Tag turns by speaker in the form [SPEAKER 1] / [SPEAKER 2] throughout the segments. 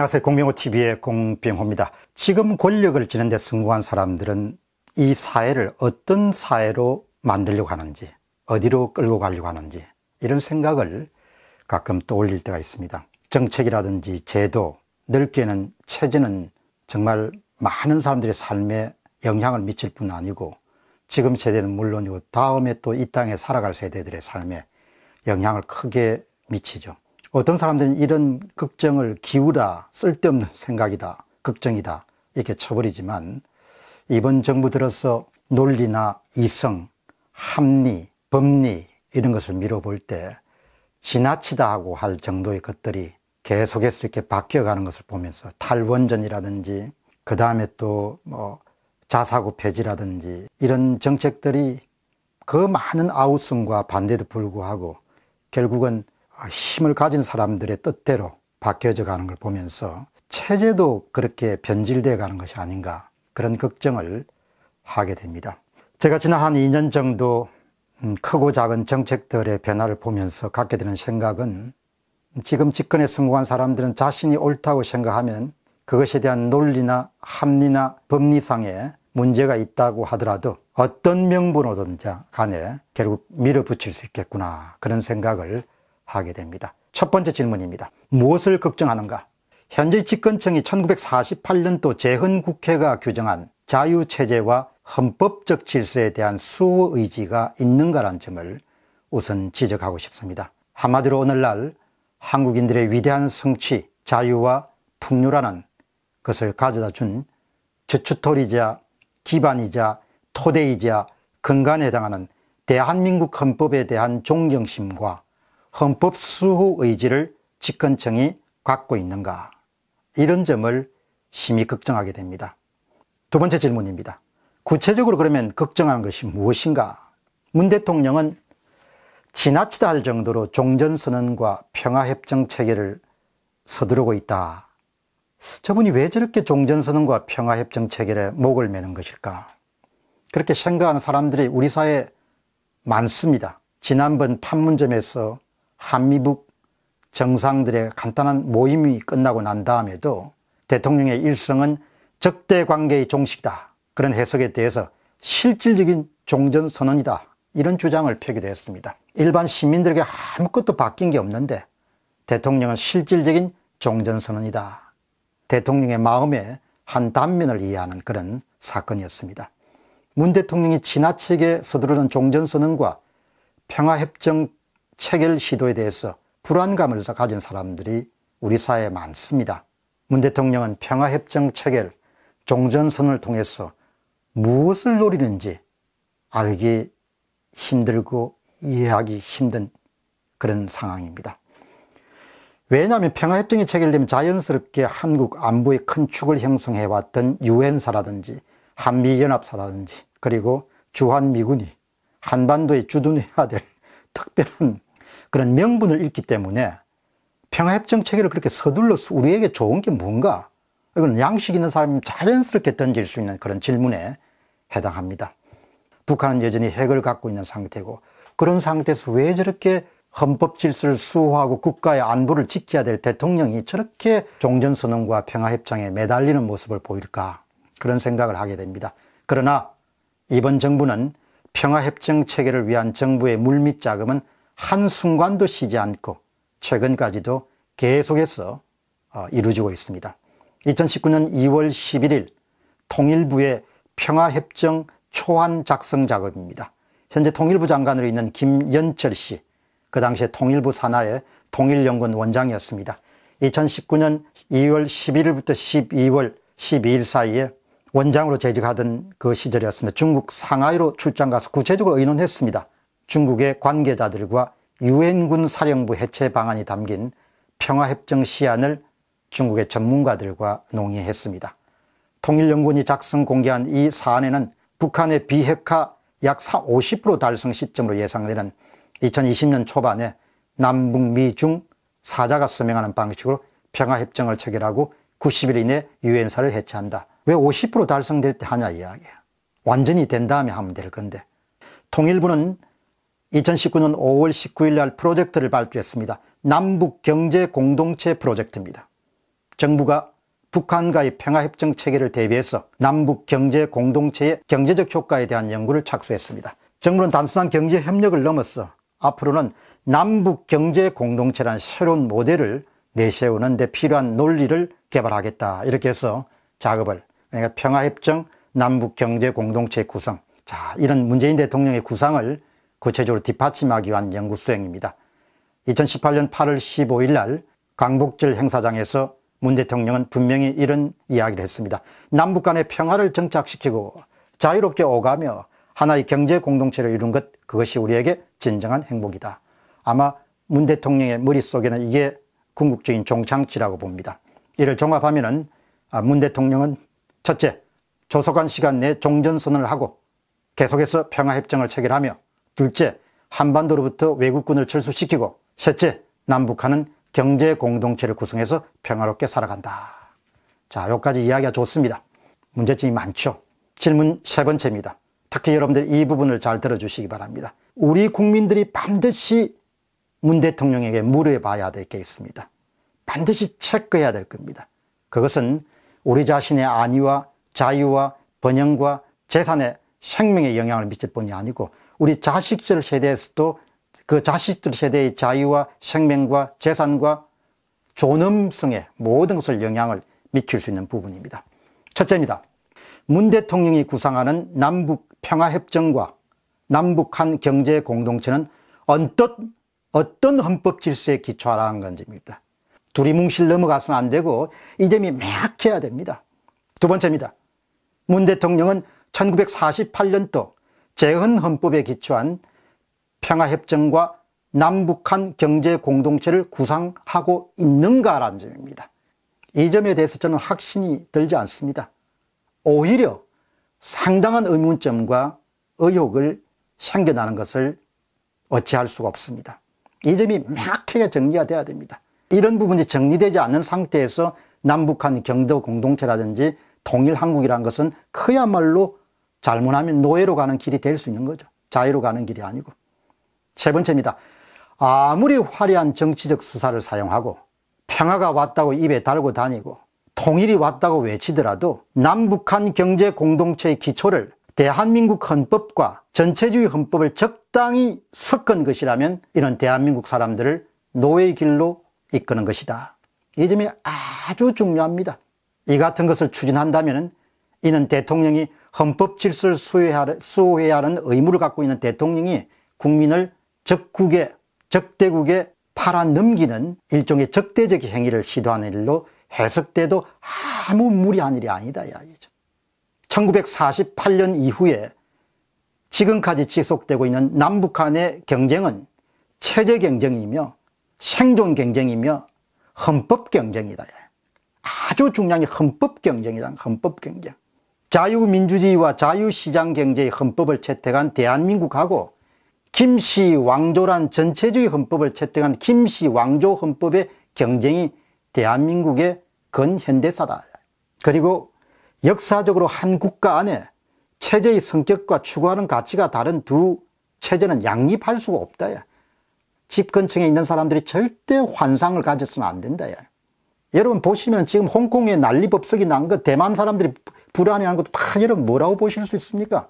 [SPEAKER 1] 안녕하세요. 공병호TV의 공병호입니다. 지금 권력을 지는데 성공한 사람들은 이 사회를 어떤 사회로 만들려고 하는지, 어디로 끌고 가려고 하는지, 이런 생각을 가끔 떠올릴 때가 있습니다. 정책이라든지 제도, 넓게는 체제는 정말 많은 사람들의 삶에 영향을 미칠 뿐 아니고, 지금 세대는 물론이고, 다음에 또 이 땅에 살아갈 세대들의 삶에 영향을 크게 미치죠. 어떤 사람들은 이런 걱정을 기우다, 쓸데없는 생각이다, 걱정이다 이렇게 쳐버리지만 이번 정부 들어서 논리나 이성, 합리, 법리 이런 것을 미뤄볼 때 지나치다 하고 할 정도의 것들이 계속해서 이렇게 바뀌어가는 것을 보면서 탈원전이라든지 그 다음에 또 뭐 자사고 폐지라든지 이런 정책들이 그 많은 아우성과 반대도 불구하고 결국은 아, 힘을 가진 사람들의 뜻대로 바뀌어져 가는 걸 보면서 체제도 그렇게 변질되어 가는 것이 아닌가 그런 걱정을 하게 됩니다. 제가 지난 한 2년 정도 음, 크고 작은 정책들의 변화를 보면서 갖게 되는 생각은 지금 집권에 성공한 사람들은 자신이 옳다고 생각하면 그것에 대한 논리나 합리나 법리상의 문제가 있다고 하더라도 어떤 명분으로든지 간에 결국 밀어붙일 수 있겠구나 그런 생각을 하게 됩니다. 첫 번째 질문입니다. 무엇을 걱정하는가? 현재 집권청이 1948년도 재헌국회가 규정한 자유체제와 헌법적 질서에 대한 수호 의지가 있는가란 점을 우선 지적하고 싶습니다. 한마디로 오늘날 한국인들의 위대한 성취, 자유와 풍요라는 것을 가져다 준 주춧돌이자 기반이자 토대이자 근간에 해당하는 대한민국 헌법에 대한 존경심과 헌법 수호 의지를 집권청이 갖고 있는가 이런 점을 심히 걱정하게 됩니다. 두 번째 질문입니다. 구체적으로 그러면 걱정하는 것이 무엇인가? 문 대통령은 지나치다 할 정도로 종전선언과 평화협정 체결을 서두르고 있다. 저분이 왜 저렇게 종전선언과 평화협정 체결에 목을 매는 것일까? 그렇게 생각하는 사람들이 우리 사회에 많습니다. 지난번 판문점에서 한미북 정상들의 간단한 모임이 끝나고 난 다음에도 대통령의 일성은 적대 관계의 종식이다. 그런 해석에 대해서 실질적인 종전 선언이다. 이런 주장을 펴기도 했습니다. 일반 시민들에게 아무것도 바뀐 게 없는데 대통령은 실질적인 종전 선언이다. 대통령의 마음의 한 단면을 이해하는 그런 사건이었습니다. 문 대통령이 지나치게 서두르는 종전 선언과 평화협정 체결 시도에 대해서 불안감을 가진 사람들이 우리 사회에 많습니다. 문 대통령은 평화협정 체결, 종전선을 통해서 무엇을 노리는지 알기 힘들고 이해하기 힘든 그런 상황입니다. 왜냐하면 평화협정이 체결되면 자연스럽게 한국 안보의 큰 축을 형성해왔던 유엔사라든지 한미연합사라든지 그리고 주한미군이 한반도에 주둔해야 될 특별한 그런 명분을 잃기 때문에 평화협정 체계를 그렇게 서둘러서 우리에게 좋은 게 뭔가? 이건 양식 있는 사람이 자연스럽게 던질 수 있는 그런 질문에 해당합니다. 북한은 여전히 핵을 갖고 있는 상태고 그런 상태에서 왜 저렇게 헌법 질서를 수호하고 국가의 안보를 지켜야 될 대통령이 저렇게 종전선언과 평화협정에 매달리는 모습을 보일까 그런 생각을 하게 됩니다. 그러나 이번 정부는 평화협정 체계를 위한 정부의 물밑 자금은 한순간도 쉬지 않고 최근까지도 계속해서 어, 이루어지고 있습니다. 2019년 2월 11일 통일부의 평화협정 초안 작성 작업입니다. 현재 통일부 장관으로 있는 김연철 씨, 그 당시에 통일부 산하의 통일연구원 원장이었습니다. 2019년 2월 11일부터 12월 12일 사이에 원장으로 재직하던 그 시절이었으며 중국 상하이로 출장 가서 구체적으로 의논했습니다. 중국의 관계자들과 유엔군 사령부 해체 방안이 담긴 평화협정 시안을 중국의 전문가들과 논의했습니다. 통일연구원이 작성 공개한 이 사안에는 북한의 비핵화 약 50% 달성 시점으로 예상되는 2020년 초반에 남북미 중 사자가 서명하는 방식으로 평화협정을 체결하고 90일 이내 유엔사를 해체한다. 왜 50% 달성될 때 하냐 이야기야. 완전히 된 다음에 하면 될 건데. 통일부는 2019년 5월 19일 날 프로젝트를 발표했습니다. 남북 경제 공동체 프로젝트입니다. 정부가 북한과의 평화협정 체계를 대비해서 남북 경제 공동체의 경제적 효과에 대한 연구를 착수했습니다. 정부는 단순한 경제 협력을 넘어서 앞으로는 남북 경제 공동체란 새로운 모델을 내세우는 데 필요한 논리를 개발하겠다. 이렇게 해서 작업을 그러니까 평화협정 남북 경제 공동체 구성 자 이런 문재인 대통령의 구상을 구체적으로 뒷받침하기 위한 연구 수행입니다. 2018년 8월 15일 날 강북절 행사장에서 문 대통령은 분명히 이런 이야기를 했습니다. 남북 간의 평화를 정착시키고 자유롭게 오가며 하나의 경제 공동체를 이룬 것 그것이 우리에게 진정한 행복이다. 아마 문 대통령의 머릿속에는 이게 궁극적인 종창지라고 봅니다. 이를 종합하면 아, 문 대통령은 첫째, 조속한 시간 내에 종전선언을 하고 계속해서 평화협정을 체결하며 둘째, 한반도로부터 외국군을 철수시키고 셋째, 남북한은 경제 공동체를 구성해서 평화롭게 살아간다. 자, 여기까지 이야기가 좋습니다. 문제점이 많죠. 질문 세 번째입니다. 특히 여러분들 이 부분을 잘 들어주시기 바랍니다. 우리 국민들이 반드시 문 대통령에게 물어봐야 될 게 있습니다. 반드시 체크해야 될 겁니다. 그것은 우리 자신의 안위와 자유와 번영과 재산에 생명에 영향을 미칠 뿐이 아니고 우리 자식들 세대에서도 그 자식들 세대의 자유와 생명과 재산과 존엄성에 모든 것을 영향을 미칠 수 있는 부분입니다. 첫째입니다. 문 대통령이 구상하는 남북 평화협정과 남북한 경제 공동체는 언뜻 어떤 헌법 질서에 기초하라는 건지입니다. 두리뭉실 넘어가서는 안 되고 이 점이 명확해야 됩니다. 두 번째입니다. 문 대통령은 1948년도 재헌 헌법에 기초한 평화협정과 남북한 경제공동체를 구상하고 있는가라는 점입니다. 이 점에 대해서 저는 확신이 들지 않습니다. 오히려 상당한 의문점과 의혹을 생겨나는 것을 어찌할 수가 없습니다. 이 점이 명확하게 정리가 돼야 됩니다. 이런 부분이 정리되지 않는 상태에서 남북한 경제 공동체라든지 통일한국이라는 것은 그야말로 잘못하면 노예로 가는 길이 될 수 있는 거죠. 자유로 가는 길이 아니고. 세 번째입니다. 아무리 화려한 정치적 수사를 사용하고 평화가 왔다고 입에 달고 다니고 통일이 왔다고 외치더라도 남북한 경제 공동체의 기초를 대한민국 헌법과 전체주의 헌법을 적당히 섞은 것이라면 이런 대한민국 사람들을 노예의 길로 이끄는 것이다. 이 점이 아주 중요합니다. 이 같은 것을 추진한다면 이는 대통령이 헌법 질서를 수호해야하는 의무를 갖고 있는 대통령이 국민을 적국에 적대국에 팔아넘기는 일종의 적대적 행위를 시도하는 일로 해석돼도 아무 무리한 일이 아니다 이야기죠. 1948년 이후에 지금까지 지속되고 있는 남북한의 경쟁은 체제 경쟁이며 생존 경쟁이며 헌법 경쟁이다. 아주 중요한 게 헌법 경쟁이다. 헌법 경쟁. 자유민주주의와 자유시장경제의 헌법을 채택한 대한민국하고 김씨 왕조란 전체주의 헌법을 채택한 김씨 왕조 헌법의 경쟁이 대한민국의 근현대사다. 그리고 역사적으로 한 국가 안에 체제의 성격과 추구하는 가치가 다른 두 체제는 양립할 수가 없다. 집근처에 있는 사람들이 절대 환상을 가졌으면 안 된다. 여러분 보시면 지금 홍콩에 난리법석이 난 것, 대만 사람들이 불안해하는 것도 다 여러분 뭐라고 보실 수 있습니까?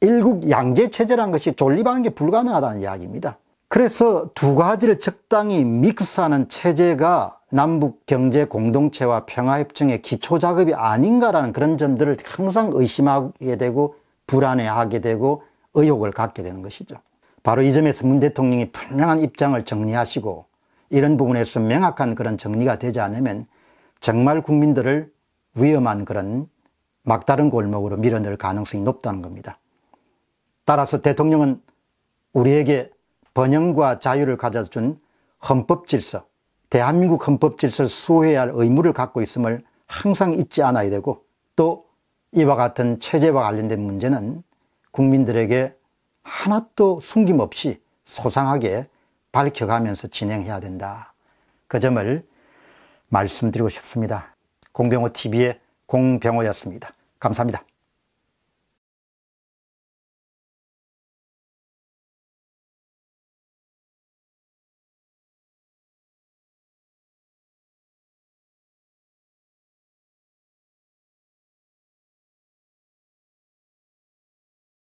[SPEAKER 1] 일국 양제체제라는 것이 존립하는 게 불가능하다는 이야기입니다. 그래서 두 가지를 적당히 믹스하는 체제가 남북 경제 공동체와 평화협정의 기초 작업이 아닌가라는 그런 점들을 항상 의심하게 되고 불안해하게 되고 의혹을 갖게 되는 것이죠. 바로 이 점에서 문 대통령이 분명한 입장을 정리하시고 이런 부분에서 명확한 그런 정리가 되지 않으면 정말 국민들을 위험한 그런 막다른 골목으로 밀어낼 가능성이 높다는 겁니다. 따라서 대통령은 우리에게 번영과 자유를 가져준 헌법 질서, 대한민국 헌법 질서를 수호해야 할 의무를 갖고 있음을 항상 잊지 않아야 되고 또 이와 같은 체제와 관련된 문제는 국민들에게 하나도 숨김없이 소상하게 밝혀가면서 진행해야 된다. 그 점을 말씀드리고 싶습니다. 공병호 TV의 공병호였습니다. 감사합니다.